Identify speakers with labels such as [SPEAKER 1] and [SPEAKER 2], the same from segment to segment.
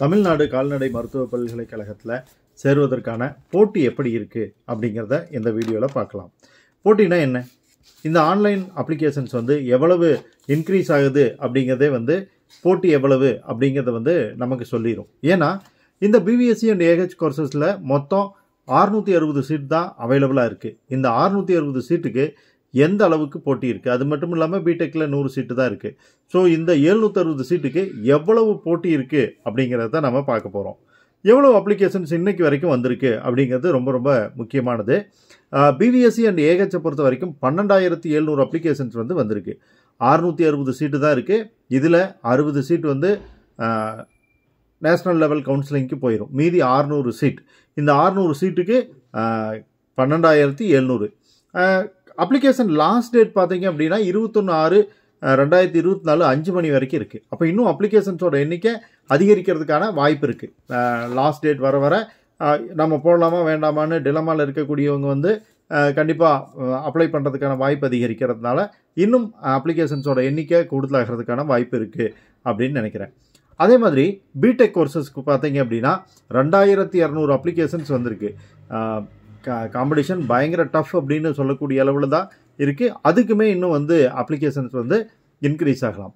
[SPEAKER 1] தமிழ்நாடு கால்நடை மருத்துவ பல்கலைக்கழகத்தில் சேருவதற்கான போட்டி எப்படி இருக்குது அப்படிங்கிறத இந்த வீடியோவில் பார்க்கலாம் போட்டினா என்ன இந்த ஆன்லைன் அப்ளிகேஷன்ஸ் வந்து எவ்வளவு இன்க்ரீஸ் ஆகுது அப்படிங்கிறதே வந்து போட்டி எவ்வளவு அப்படிங்கிறத வந்து நமக்கு சொல்லிடும் ஏன்னா இந்த பிபிஎஸ்சி அண்ட் ஏஹெச் கோர்சஸில் மொத்தம் அறுநூற்றி அறுபது சீட் தான் அவைலபிளாக இருக்குது இந்த அறுநூற்றி அறுபது சீட்டுக்கு எந்த அளவுக்கு போட்டி இருக்குது அது மட்டும் இல்லாமல் பிடெக்கில் நூறு சீட்டு தான் இருக்குது ஸோ இந்த எழுநூற்றறுபது சீட்டுக்கு எவ்வளவு போட்டி இருக்குது அப்படிங்கிறத நம்ம பார்க்க போகிறோம் எவ்வளோ அப்ளிகேஷன்ஸ் இன்றைக்கு வரைக்கும் வந்திருக்கு அப்படிங்கிறது ரொம்ப ரொம்ப முக்கியமானது பிவிஎஸ்சி அண்ட் ஏகச்ச பொறுத்த வரைக்கும் பன்னெண்டாயிரத்தி எழுநூறு அப்ளிகேஷன்ஸ் வந்து வந்திருக்கு அறுநூற்றி அறுபது சீட்டு தான் இருக்குது இதில் அறுபது சீட் வந்து நேஷ்னல் லெவல் கவுன்சிலிங்க்கு போயிடும் மீதி ஆறுநூறு சீட் இந்த ஆறுநூறு சீட்டுக்கு பன்னெண்டாயிரத்தி எழுநூறு அப்ளிகேஷன் லாஸ்ட் டேட் பார்த்தீங்க அப்படின்னா இருபத்தொன்று ஆறு ரெண்டாயிரத்தி இருபத்தி நாலு அஞ்சு மணி வரைக்கும் இருக்குது அப்போ இன்னும் அப்ளிகேஷன்ஸோட எண்ணிக்கை அதிகரிக்கிறதுக்கான வாய்ப்பு இருக்குது லாஸ்ட் டேட் வர வர நம்ம போடலாமா வேண்டாமான்னு டிலமாவில் இருக்கக்கூடியவங்க வந்து கண்டிப்பாக அப்ளை பண்ணுறதுக்கான வாய்ப்பு அதிகரிக்கிறதுனால இன்னும் அப்ளிகேஷன்ஸோட எண்ணிக்கை கூடுதலாகிறதுக்கான வாய்ப்பு இருக்குது அப்படின்னு நினைக்கிறேன் அதே மாதிரி பிடெக் கோர்சஸ்க்கு பார்த்தீங்க அப்படின்னா ரெண்டாயிரத்தி இரநூறு அப்ளிகேஷன்ஸ் வந்திருக்கு காம்படிஷன் பயங்கர டஃப் அப்படின்னு சொல்லக்கூடிய அளவில் தான் இருக்குது அதுக்குமே இன்னும் வந்து அப்ளிகேஷன்ஸ் வந்து இன்க்ரீஸ் ஆகலாம்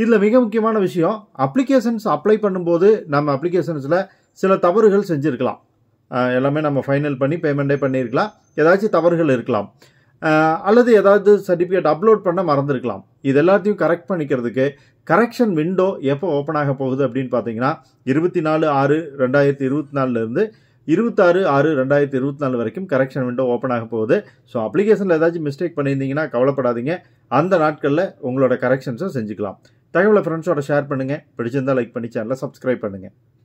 [SPEAKER 1] இதில் மிக முக்கியமான விஷயம் அப்ளிகேஷன்ஸ் அப்ளை பண்ணும்போது நம்ம அப்ளிகேஷன்ஸில் சில தவறுகள் செஞ்சுருக்கலாம் எல்லாமே நம்ம ஃபைனல் பண்ணி பேமெண்ட்டே பண்ணியிருக்கலாம் ஏதாச்சும் தவறுகள் இருக்கலாம் அல்லது ஏதாவது சர்டிஃபிகேட் அப்லோட் பண்ண மறந்துருக்கலாம் இது எல்லாத்தையும் கரெக்ட் பண்ணிக்கிறதுக்கு கரெக்ஷன் விண்டோ எப்போ ஓப்பன் ஆக போகுது அப்படின்னு பார்த்தீங்கன்னா இருபத்தி நாலு ஆறு ரெண்டாயிரத்தி இருபத்தி நாலுலேருந்து இருபத்தாறு ஆறு ரெண்டாயிரத்தி இருபத்தி நாலு வரைக்கும் கரெக்ஷன் விண்டோ ஓப்பன் ஆக போகுது ஸோ அப்ளிகேஷனில் ஏதாச்சும் மிஸ்டேக் பண்ணியிருந்தீங்கன்னா கவலைப்படாதீங்க அந்த நாட்களில் உங்களோட கரெக்ஷன்ஸும் செஞ்சுக்கலாம் தகவலை ஃப்ரெண்ட்ஸோட ஷேர் பண்ணுங்கள் பிடிச்சிருந்தால் லைக் பண்ணி சேனலில் சப்ஸ்கிரைப் பண்ணுங்கள்